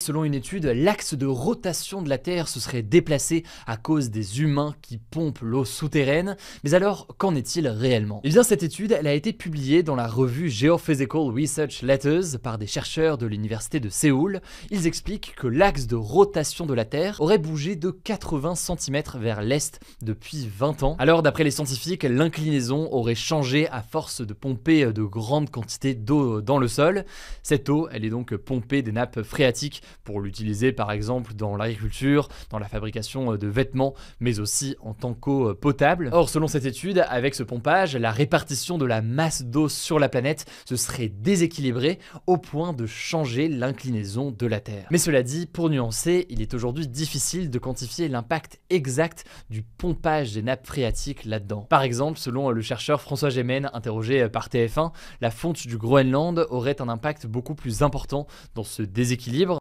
Selon une étude, l'axe de rotation de la Terre se serait déplacé à cause des humains qui pompent l'eau souterraine. Mais alors, qu'en est-il réellement Eh bien, cette étude, elle a été publiée dans la revue Geophysical Research Letters par des chercheurs de l'université de Séoul. Ils expliquent que l'axe de rotation de la Terre aurait bougé de 80 cm vers l'est depuis 20 ans. Alors, d'après les scientifiques, l'inclinaison aurait changé à force de pomper de grandes quantités d'eau dans le sol. Cette eau, elle est donc pompée des nappes phréatiques pour l'utiliser par exemple dans l'agriculture, dans la fabrication euh, de vêtements, mais aussi en tant qu'eau euh, potable. Or, selon cette étude, avec ce pompage, la répartition de la masse d'eau sur la planète se serait déséquilibrée au point de changer l'inclinaison de la Terre. Mais cela dit, pour nuancer, il est aujourd'hui difficile de quantifier l'impact exact du pompage des nappes phréatiques là-dedans. Par exemple, selon le chercheur François Gémen interrogé euh, par TF1, la fonte du Groenland aurait un impact beaucoup plus important dans ce déséquilibre